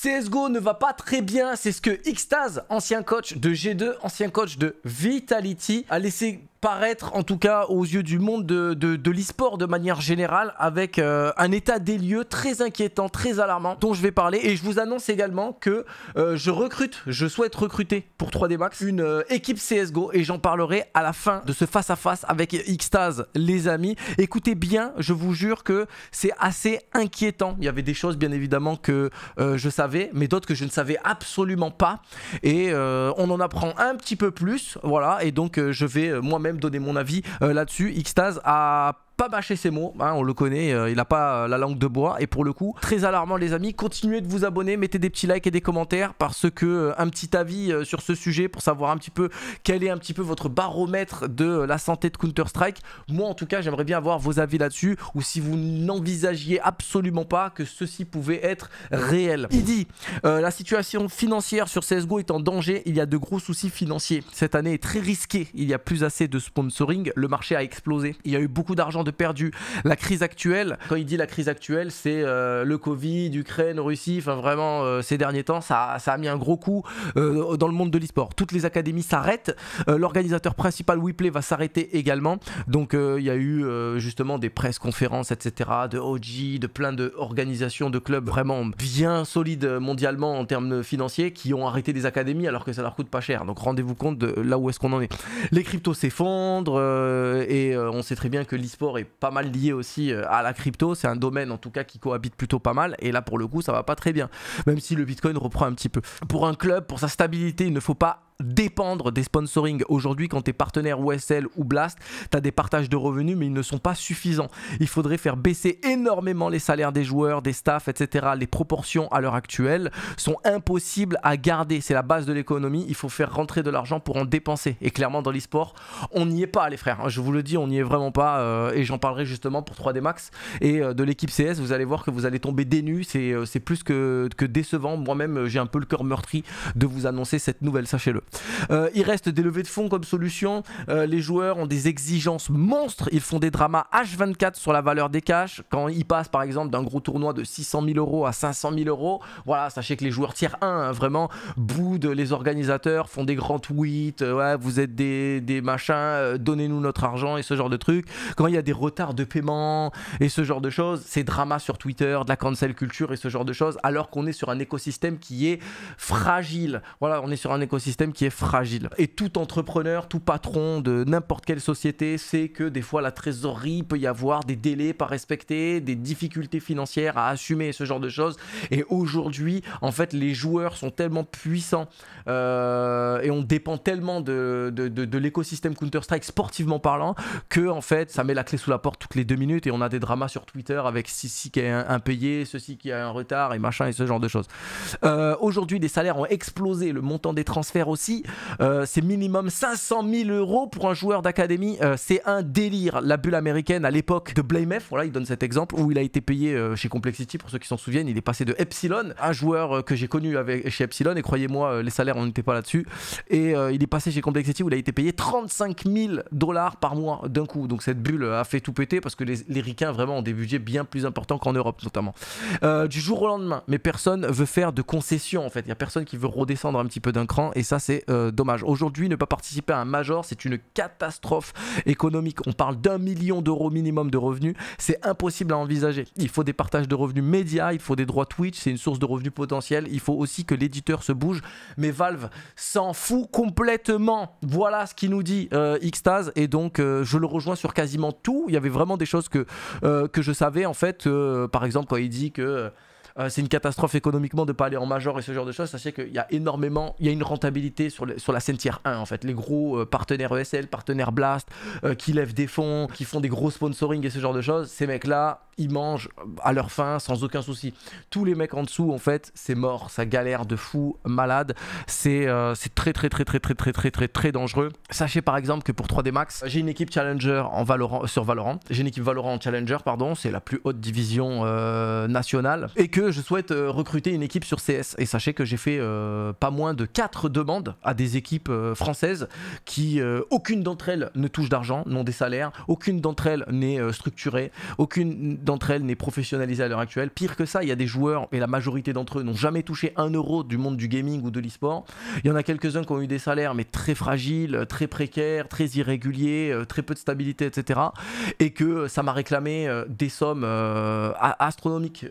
CSGO ne va pas très bien, c'est ce que Xtaz, ancien coach de G2, ancien coach de Vitality, a laissé paraître, en tout cas aux yeux du monde de, de, de l'e-sport de manière générale, avec euh, un état des lieux très inquiétant, très alarmant, dont je vais parler. Et je vous annonce également que euh, je recrute, je souhaite recruter pour 3D Max une euh, équipe CSGO et j'en parlerai à la fin de ce face-à-face avec Xtase, les amis. Écoutez bien, je vous jure que c'est assez inquiétant. Il y avait des choses, bien évidemment, que je savais, mais d'autres que je ne savais absolument pas. Et on en apprend un petit peu plus, voilà, et donc je vais moi-même même mon avis euh, là-dessus. Xtase a pas bâcher ses mots, hein, on le connaît, euh, il n'a pas euh, la langue de bois. Et pour le coup, très alarmant les amis, continuez de vous abonner, mettez des petits likes et des commentaires parce que euh, un petit avis sur ce sujet pour savoir un petit peu quel est un petit peu votre baromètre de la santé de Counter-Strike. Moi en tout cas, j'aimerais bien avoir vos avis là-dessus ou si vous n'envisagiez absolument pas que ceci pouvait être réel. Il dit, la situation financière sur CSGO est en danger, il y a de gros soucis financiers. Cette année est très risquée, il y a plus assez de sponsoring, le marché a explosé, il y a eu beaucoup d'argent perdu. La crise actuelle, quand il dit la crise actuelle, c'est euh, le Covid, Ukraine, Russie, enfin vraiment euh, ces derniers temps, ça, a mis un gros coup euh, dans le monde de l'e-sport. Toutes les académies s'arrêtent, l'organisateur principal WePlay va s'arrêter également. Donc il y a eu justement des presse conférences, etc., de OG, de plein d'organisations, de, clubs vraiment bien solides mondialement en termes financiers qui ont arrêté des académies alors que ça leur coûte pas cher. Donc rendez-vous compte de là où est-ce qu'on en est. Les cryptos s'effondrent et on sait très bien que l'e-sport est pas mal lié aussi euh, à la crypto. C'est un domaine en tout cas qui cohabite plutôt pas mal. Et là, pour le coup, ça va pas très bien. Même si le Bitcoin reprend un petit peu. Pour un club, pour sa stabilité, il ne faut pas dépendre des sponsoring Aujourd'hui, quand t'es es partenaire SL ou Blast, tu as des partages de revenus, mais ils ne sont pas suffisants. Il faudrait faire baisser énormément les salaires des joueurs, des staffs, etc. Les proportions à l'heure actuelle sont impossibles à garder. C'est la base de l'économie. Il faut faire rentrer de l'argent pour en dépenser. Et clairement, dans l'esport on n'y est pas, les frères. Je vous le dis, on n'y est vraiment pas. Euh, et j'en parlerai justement pour 3D Max et euh, de l'équipe CS. Vous allez voir que vous allez tomber dénu. Euh, c'est plus que, que décevant. Moi-même, j'ai un peu le cœur meurtri de vous annoncer cette nouvelle, sachez-le. Euh, il reste des levées de fonds comme solution. Euh, les joueurs ont des exigences monstres. Ils font des dramas H24 sur la valeur des cash. Quand ils passent par exemple d'un gros tournoi de 600 000 euros à 500 000 euros, voilà, sachez que les joueurs Tirent 1 hein. vraiment boudent les organisateurs, font des grands tweets. Euh, vous êtes des, des machins, donnez-nous notre argent et ce genre de trucs. Quand il y a des retards de paiement et ce genre de choses, c'est drama sur Twitter, de la cancel culture et ce genre de choses, alors qu'on est sur un écosystème qui est fragile. Voilà, on est sur un écosystème qui qui est fragile. Et tout entrepreneur, tout patron de n'importe quelle société sait que des fois la trésorerie peut y avoir des délais pas respectés, des difficultés financières à assumer, ce genre de choses. Et aujourd'hui, en fait, les joueurs sont tellement puissants euh, et on dépend tellement de, de, l'écosystème Counter-Strike sportivement parlant que en fait, ça met la clé sous la porte toutes les deux minutes et on a des dramas sur Twitter avec ceci qui est impayé, ceci qui a un retard et machin et ce genre de choses. Euh, aujourd'hui, des salaires ont explosé, le montant des transferts aussi euh, c'est minimum 500 000 euros pour un joueur d'académie, euh, c'est un délire. La bulle américaine à l'époque de Blamef, voilà, il donne cet exemple où il a été payé euh, chez Complexity, pour ceux qui s'en souviennent, il est passé de Epsilon, un joueur que j'ai connu avec, chez Epsilon, et croyez-moi, les salaires, on n'était pas là-dessus. Et il est passé chez Complexity où il a été payé 35 000 dollars par mois d'un coup. Donc cette bulle a fait tout péter parce que les, les ricains vraiment ont des budgets bien plus importants qu'en Europe notamment. du jour au lendemain, mais personne veut faire de concessions en fait. Il n'y a personne qui veut redescendre un petit peu d'un cran et ça c'est euh, dommage. Aujourd'hui, ne pas participer à un major, c'est une catastrophe économique. On parle d'un million d'euros minimum de revenus. C'est impossible à envisager. Il faut des partages de revenus médias, il faut des droits Twitch, c'est une source de revenus potentiels. Il faut aussi que l'éditeur se bouge. Mais Valve s'en fout complètement. Voilà ce qu'il nous dit euh, Xtaz. Et donc, euh, je le rejoins sur quasiment tout. Il y avait vraiment des choses que, que je savais, en fait. par exemple, quand il dit que... Euh, c'est une catastrophe économiquement de ne pas aller en major et ce genre de choses. Sachez qu'il y a énormément, il y a une rentabilité sur, sur la scène tier 1 en fait. Les gros euh, partenaires ESL, partenaires Blast, euh, qui lèvent des fonds, qui font des gros sponsoring et ce genre de choses, ces mecs-là, ils mangent à leur faim sans aucun souci. Tous les mecs en dessous, en fait, c'est mort, ça galère de fou, malade. C'est très, très, très, très, très, très, très, très, très dangereux. Sachez par exemple que pour 3D Max, j'ai une équipe Challenger en Valorant, sur Valorant. J'ai une équipe Valorant Challenger, pardon, c'est la plus haute division nationale. Et que je souhaite euh, recruter une équipe sur CS. Et sachez que j'ai fait euh, pas moins de 4 demandes à des équipes euh, françaises qui, aucune d'entre elles ne touche d'argent, n'ont des salaires, aucune d'entre elles n'est structurée, aucune d'entre elles n'est professionnalisée à l'heure actuelle. Pire que ça, il y a des joueurs, et la majorité d'entre eux n'ont jamais touché un euro du monde du gaming ou de l'e-sport. Il y en a quelques-uns qui ont eu des salaires, mais très fragiles, très précaires, très irréguliers, très peu de stabilité, etc. Et que ça m'a réclamé des sommes astronomiques.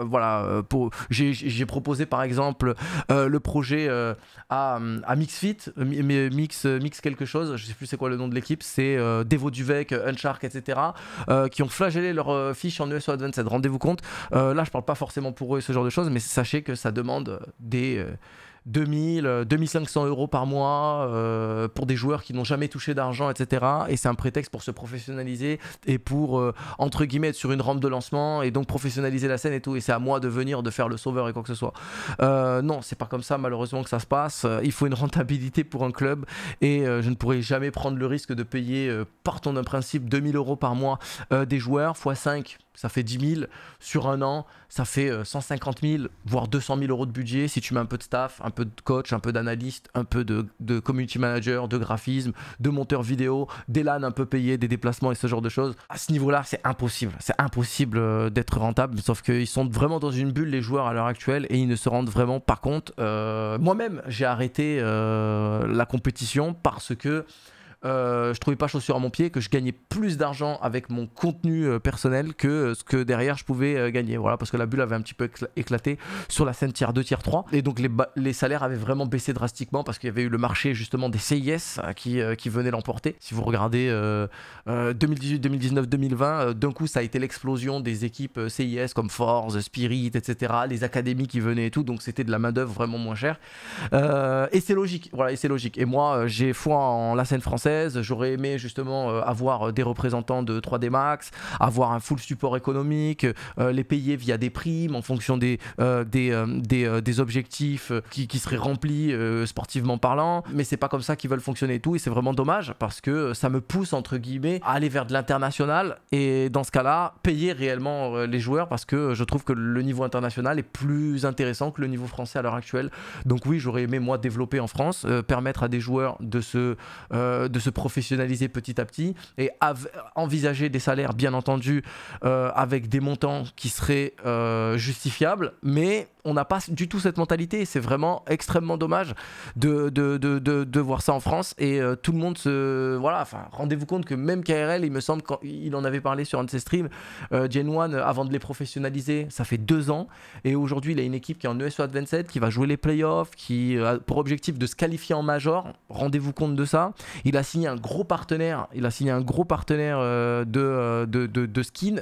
voilà euh, j'ai, proposé par exemple euh, le projet euh, à, Mixfit, mix, quelque chose, je ne sais plus c'est quoi le nom de l'équipe, c'est Devo Duvec, Unshark etc., qui ont flagellé leur fiche en ESO Advanced. Rendez-vous compte, là je ne parle pas forcément pour eux et ce genre de choses, mais sachez que ça demande des 2000, 2500 euh, euros par mois euh, pour des joueurs qui n'ont jamais touché d'argent, etc. Et c'est un prétexte pour se professionnaliser et pour, euh, entre guillemets, être sur une rampe de lancement et donc professionnaliser la scène et tout. Et c'est à moi de venir, de faire le sauveur et quoi que ce soit. non, c'est pas comme ça, malheureusement, que ça se passe. Il faut une rentabilité pour un club et je ne pourrai jamais prendre le risque de payer, partons d'un principe, 2000 euros par mois des joueurs, x5 ça fait 10 000 sur un an, ça fait 150 euh, 000, voire 200 000 euros de budget si tu mets un peu de staff, un peu de coach, un peu d'analyste, un peu de, community manager, de graphisme, de monteur vidéo, des LAN un peu payés, des déplacements et ce genre de choses. À ce niveau-là, c'est impossible, c'est impossible euh, d'être rentable, sauf qu'ils sont vraiment dans une bulle les joueurs à l'heure actuelle et ils ne se rendent vraiment. Par contre, euh, moi-même, j'ai arrêté la compétition parce que euh, je trouvais pas chaussures à mon pied, que je gagnais plus d'argent avec mon contenu euh, personnel que euh, ce que derrière je pouvais gagner. Voilà, parce que la bulle avait un petit peu éclaté sur la scène tiers 2, tiers 3. Et donc les, les salaires avaient vraiment baissé drastiquement parce qu'il y avait eu le marché justement des CIS qui, qui venait l'emporter. Si vous regardez 2018, 2019, 2020, d'un coup ça a été l'explosion des équipes CIS comme Force, Spirit, etc. Les académies qui venaient et tout. Donc c'était de la main-d'œuvre vraiment moins chère. et c'est logique. Voilà, et c'est logique. Et moi, j'ai foi en la scène française J'aurais aimé justement euh, avoir euh, des représentants de 3D Max, avoir un full support économique, euh, les payer via des primes en fonction des, des, des, objectifs qui, qui seraient remplis sportivement parlant. Mais c'est pas comme ça qu'ils veulent fonctionner et tout. Et c'est vraiment dommage parce que ça me pousse, entre guillemets, à aller vers de l'international. Et dans ce cas-là, payer réellement les joueurs parce que je trouve que le niveau international est plus intéressant que le niveau français à l'heure actuelle. Donc oui, j'aurais aimé moi développer en France, permettre à des joueurs de se, de se professionnaliser petit à petit et envisager des salaires, bien entendu, euh, avec des montants qui seraient euh, justifiables, mais on n'a pas du tout cette mentalité. C'est vraiment extrêmement dommage de, de, de, de, voir ça en France et euh, tout le monde se. Voilà, enfin, rendez-vous compte que même KRL, il me semble qu'il en avait parlé sur un de ses streams, Gen One, avant de les professionnaliser, ça fait deux ans et aujourd'hui, il a une équipe qui est en ESO Advanced, qui va jouer les playoffs, qui a pour objectif de se qualifier en major. Rendez-vous compte de ça. Il a signé un gros partenaire, il a signé un gros partenaire euh, euh, de, de, de, de skin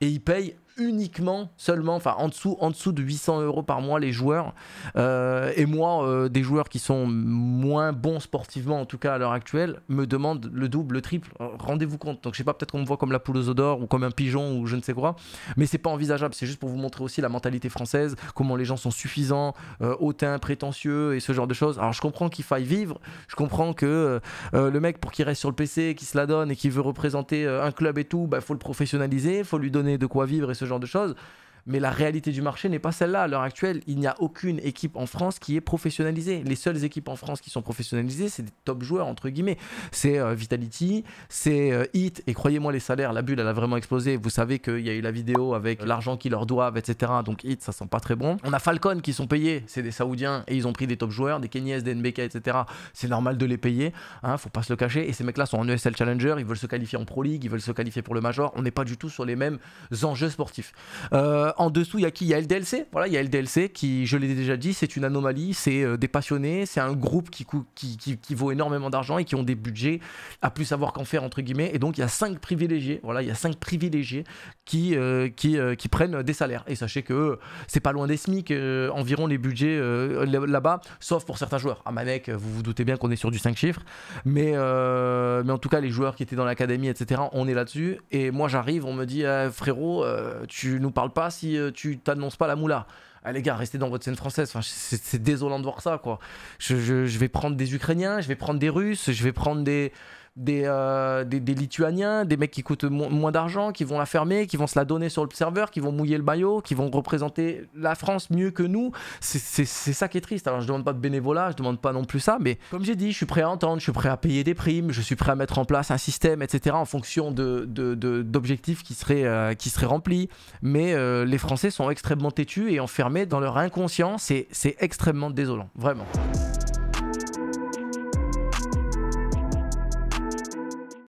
et il paye uniquement, seulement, enfin en dessous, en dessous de 800 euros par mois les joueurs. Euh, et moi, euh, des joueurs qui sont moins bons sportivement, en tout cas à l'heure actuelle, me demandent le double, le triple. Rendez-vous compte. Donc je sais pas, peut-être qu'on me voit comme la poule aux œufs d'or ou comme un pigeon ou je ne sais quoi. Mais c'est pas envisageable. C'est juste pour vous montrer aussi la mentalité française, comment les gens sont suffisants, euh, hautains, prétentieux et ce genre de choses. Alors je comprends qu'il faille vivre. Je comprends que le mec, pour qu'il reste sur le PC, qu'il se la donne et qu'il veut représenter un club et tout, il bah, faut le professionnaliser, il faut lui donner de quoi vivre et ce genre de choses mais la réalité du marché n'est pas celle-là. À l'heure actuelle, il n'y a aucune équipe en France qui est professionnalisée. Les seules équipes en France qui sont professionnalisées, c'est des top joueurs, entre guillemets. C'est euh, Vitality, c'est Hit, euh, et croyez-moi, les salaires, la bulle, elle a vraiment explosé. Vous savez qu'il y a eu la vidéo avec l'argent qu'ils leur doivent, etc. Donc Hit, ça sent pas très bon. On a Falcon qui sont payés, c'est des Saoudiens, et ils ont pris des top joueurs, des Kenyas, des NBK, etc. C'est normal de les payer, hein, faut pas se le cacher. Et ces mecs-là sont en ESL Challenger, ils veulent se qualifier en Pro League, ils veulent se qualifier pour le Major. On n'est pas du tout sur les mêmes enjeux sportifs. Euh, en dessous, il y a qui Il y a LDLC. Voilà, il y a LDLC qui, je l'ai déjà dit, c'est une anomalie. C'est euh, des passionnés, c'est un groupe qui, qui, vaut énormément d'argent et qui ont des budgets à plus savoir qu'en faire, entre guillemets. Et donc, il y a cinq privilégiés. Voilà, il y a cinq privilégiés qui, euh, euh, qui, prennent des salaires. Et sachez que c'est pas loin des SMIC, environ les budgets là-bas, sauf pour certains joueurs. Ah, Manek, vous vous doutez bien qu'on est sur du cinq chiffres. Mais, mais en tout cas, les joueurs qui étaient dans l'académie, etc., on est là-dessus. Et moi, j'arrive, on me dit, «Ah, frérot, tu nous parles pas euh, tu t'annonces pas la moula. allez ah, les gars, restez dans votre scène française. c'est désolant de voir ça, quoi. je, vais prendre des Ukrainiens, je vais prendre des Russes, je vais prendre des, euh, des, des, Lituaniens, des mecs qui coûtent moins d'argent, qui vont la fermer, qui vont se la donner sur le serveur, qui vont mouiller le maillot, qui vont représenter la France mieux que nous. C'est ça qui est triste. Alors je demande pas de bénévolat, je demande pas non plus ça, mais comme j'ai dit, je suis prêt à entendre, je suis prêt à payer des primes, je suis prêt à mettre en place un système, etc. en fonction d'objectifs de, qui, seraient, euh, qui seraient remplis. Mais euh, les Français sont extrêmement têtus et enfermés dans leur inconscience inconscient. C'est extrêmement désolant, vraiment.